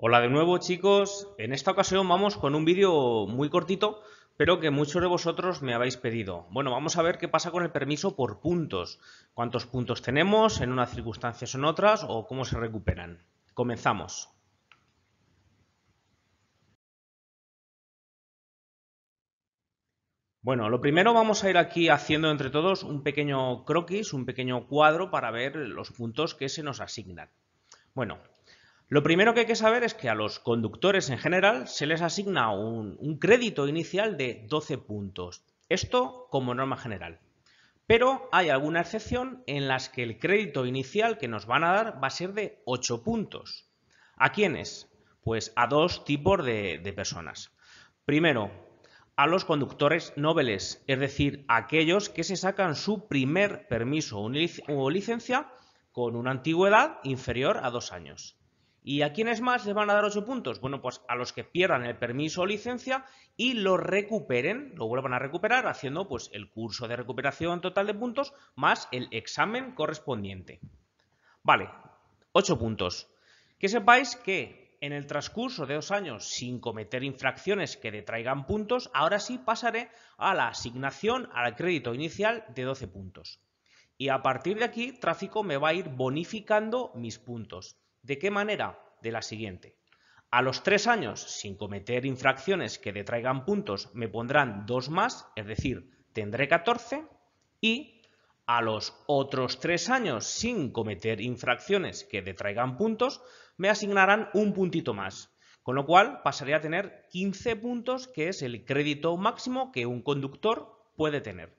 Hola de nuevo chicos, en esta ocasión vamos con un vídeo muy cortito pero que muchos de vosotros me habéis pedido. Bueno, vamos a ver qué pasa con el permiso por puntos, cuántos puntos tenemos en unas circunstancias o en otras o cómo se recuperan. Comenzamos. Bueno, lo primero vamos a ir aquí haciendo entre todos un pequeño croquis, un pequeño cuadro para ver los puntos que se nos asignan. Bueno, lo primero que hay que saber es que a los conductores en general se les asigna un, crédito inicial de 12 puntos. Esto como norma general. Pero hay alguna excepción en las que el crédito inicial que nos van a dar va a ser de 8 puntos. ¿A quiénes? Pues a dos tipos de, personas. Primero, a los conductores nobles, es decir, aquellos que se sacan su primer permiso o licencia con una antigüedad inferior a dos años. ¿Y a quiénes más les van a dar 8 puntos? Bueno, pues a los que pierdan el permiso o licencia y lo recuperen, lo vuelvan a recuperar haciendo pues el curso de recuperación total de puntos más el examen correspondiente. Vale, 8 puntos. Que sepáis que en el transcurso de dos años sin cometer infracciones que traigan puntos, ahora sí pasaré a la asignación al crédito inicial de 12 puntos. Y a partir de aquí, tráfico me va a ir bonificando mis puntos. ¿De qué manera? De la siguiente. A los tres años, sin cometer infracciones que detraigan puntos, me pondrán dos más, es decir, tendré 14. Y a los otros tres años, sin cometer infracciones que detraigan puntos, me asignarán un puntito más. Con lo cual pasaré a tener 15 puntos, que es el crédito máximo que un conductor puede tener.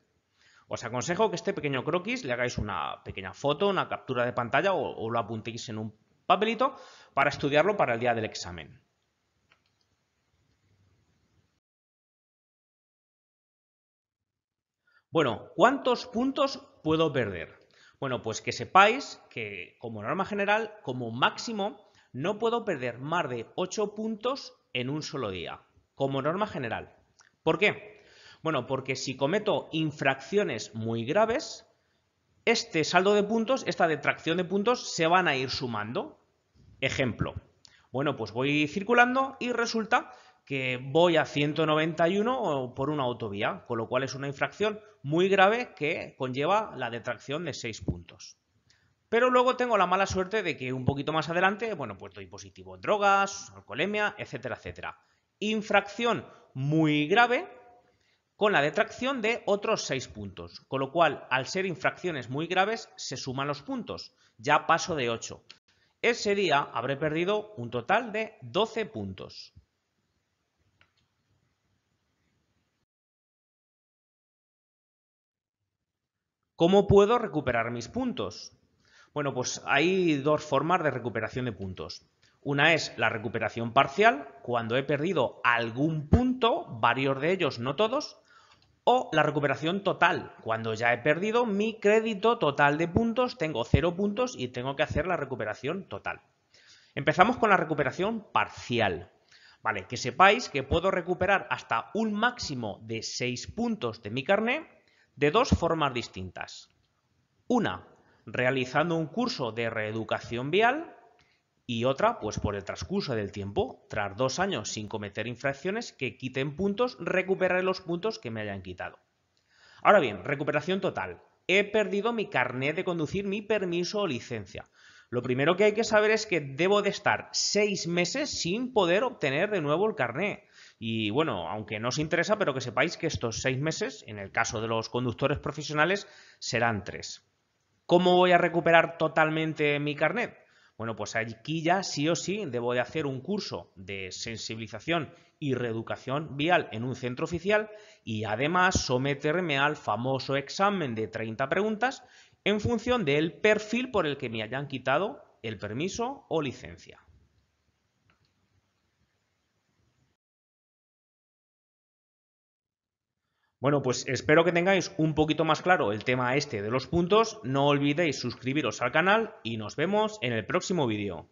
Os aconsejo que este pequeño croquis le hagáis una pequeña foto, una captura de pantalla o, lo apuntéis en un papelito para estudiarlo para el día del examen. Bueno, ¿cuántos puntos puedo perder? Bueno, pues que sepáis que como norma general, como máximo, no puedo perder más de 8 puntos en un solo día, como norma general. ¿Por qué? Bueno, porque si cometo infracciones muy graves, este saldo de puntos, esta detracción de puntos, se van a ir sumando Ejemplo. Bueno, pues voy circulando y resulta que voy a 191 por una autovía, con lo cual es una infracción muy grave que conlleva la detracción de 6 puntos. Pero luego tengo la mala suerte de que un poquito más adelante, bueno, pues doy positivo drogas, alcoholemia, etcétera, etcétera. Infracción muy grave con la detracción de otros 6 puntos, con lo cual al ser infracciones muy graves se suman los puntos, ya paso de 8. Ese día habré perdido un total de 12 puntos. ¿Cómo puedo recuperar mis puntos? Bueno, pues hay dos formas de recuperación de puntos. Una es la recuperación parcial, cuando he perdido algún punto, varios de ellos, no todos, o la recuperación total. Cuando ya he perdido mi crédito total de puntos, tengo cero puntos y tengo que hacer la recuperación total. Empezamos con la recuperación parcial. Vale, que sepáis que puedo recuperar hasta un máximo de 6 puntos de mi carné de dos formas distintas. Una, realizando un curso de reeducación vial y otra pues por el transcurso del tiempo, tras dos años sin cometer infracciones que quiten puntos, recuperaré los puntos que me hayan quitado. Ahora bien, recuperación total. He perdido mi carnet de conducir, mi permiso o licencia. Lo primero que hay que saber es que debo de estar seis meses sin poder obtener de nuevo el carnet. Y bueno, aunque no os interesa, pero que sepáis que estos seis meses, en el caso de los conductores profesionales, serán tres. ¿Cómo voy a recuperar totalmente mi carnet? Bueno, pues aquí ya sí o sí debo de hacer un curso de sensibilización y reeducación vial en un centro oficial y además someterme al famoso examen de 30 preguntas en función del perfil por el que me hayan quitado el permiso o licencia. Bueno, pues espero que tengáis un poquito más claro el tema este de los puntos. No olvidéis suscribiros al canal y nos vemos en el próximo vídeo.